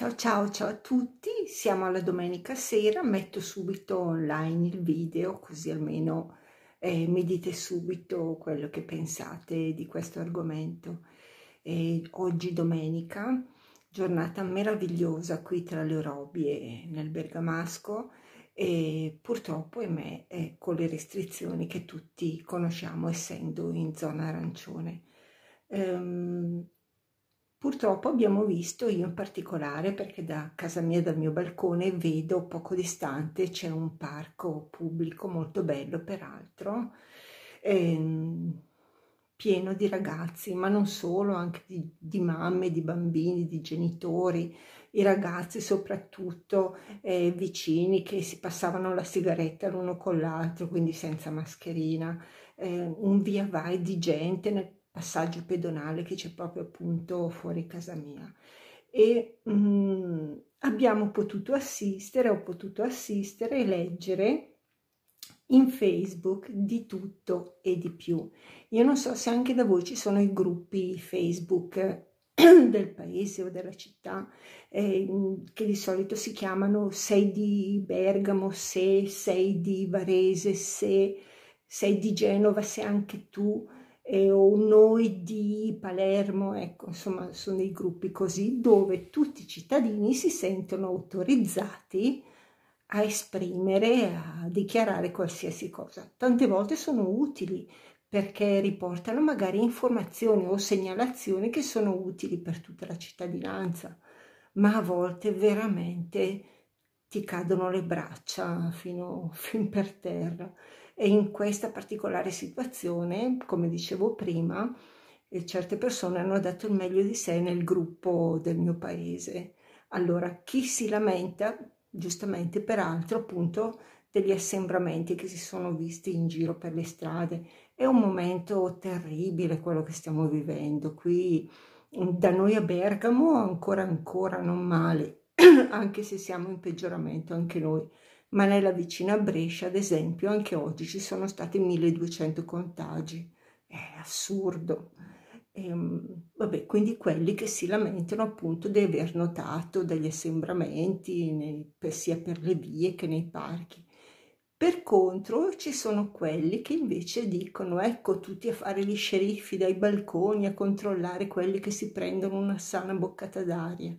Ciao ciao ciao a tutti, siamo alla domenica sera, metto subito online il video così almeno eh, mi dite subito quello che pensate di questo argomento. Eh, oggi domenica, giornata meravigliosa qui tra le Orobie nel Bergamasco e purtroppo ahimè eh, con le restrizioni che tutti conosciamo essendo in zona arancione. Um, Purtroppo abbiamo visto, io in particolare, perché da casa mia, dal mio balcone, vedo poco distante, c'è un parco pubblico molto bello, peraltro, ehm, pieno di ragazzi, ma non solo, anche di, di, mamme, di bambini, di genitori, i ragazzi soprattutto eh, vicini che si passavano la sigaretta l'uno con l'altro, quindi senza mascherina, eh, un via vai di gente nel passaggio pedonale che c'è proprio appunto fuori casa mia e mm, abbiamo potuto assistere, ho potuto assistere e leggere in Facebook di tutto e di più. Io non so se anche da voi ci sono i gruppi Facebook del paese o della città eh, che di solito si chiamano sei di Bergamo, se sei di Varese, se sei di Genova, se anche tu eh, o Noi di Palermo, ecco, insomma, sono dei gruppi così dove tutti i cittadini si sentono autorizzati a esprimere, a dichiarare qualsiasi cosa. Tante volte sono utili perché riportano magari informazioni o segnalazioni che sono utili per tutta la cittadinanza, ma a volte veramente ti cadono le braccia fino, fin per terra. E in questa particolare situazione, come dicevo prima, eh, certe persone hanno dato il meglio di sé nel gruppo del mio paese. Allora, chi si lamenta, giustamente peraltro, appunto, degli assembramenti che si sono visti in giro per le strade. È un momento terribile quello che stiamo vivendo qui da noi a Bergamo ancora ancora non male anche se siamo in peggioramento anche noi. Ma nella vicina Brescia, ad esempio, anche oggi ci sono stati 1200 contagi. È assurdo. Ehm, vabbè, quindi quelli che si lamentano appunto di aver notato degli assembramenti nei, per, sia per le vie che nei parchi. Per contro ci sono quelli che invece dicono ecco tutti a fare gli sceriffi dai balconi a controllare quelli che si prendono una sana boccata d'aria.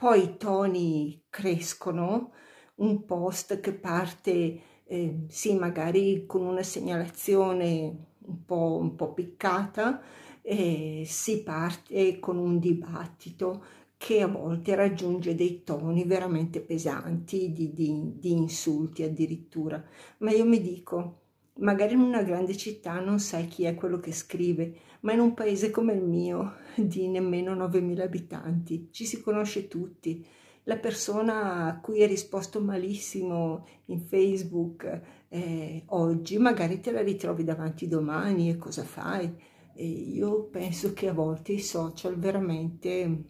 Poi i toni crescono, un post che parte eh, sì magari con una segnalazione un po', un po piccata, eh, si parte con un dibattito che a volte raggiunge dei toni veramente pesanti, di, di, di insulti addirittura. Ma io mi dico, Magari in una grande città non sai chi è quello che scrive, ma in un paese come il mio, di nemmeno 9.000 abitanti, ci si conosce tutti. La persona a cui hai risposto malissimo in Facebook eh, oggi, magari te la ritrovi davanti domani e cosa fai? E io penso che a volte i social veramente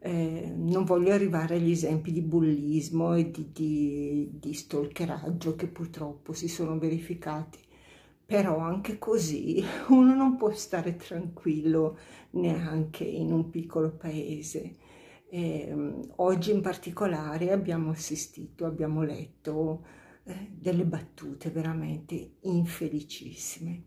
eh, non voglio arrivare agli esempi di bullismo e di, di, di stalkeraggio che purtroppo si sono verificati, però anche così uno non può stare tranquillo neanche in un piccolo paese. Eh, oggi in particolare abbiamo assistito, abbiamo letto eh, delle battute veramente infelicissime.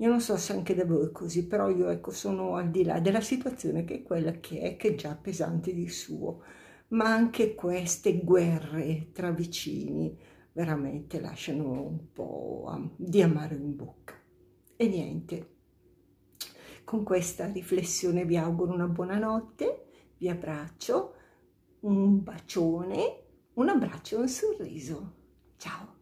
Io non so se anche da voi è così, però io ecco sono al di là della situazione che è quella che è, che è già pesante di suo, ma anche queste guerre tra vicini veramente lasciano un po' di amaro in bocca. E niente, con questa riflessione vi auguro una buona notte, vi abbraccio, un bacione, un abbraccio e un sorriso. Ciao!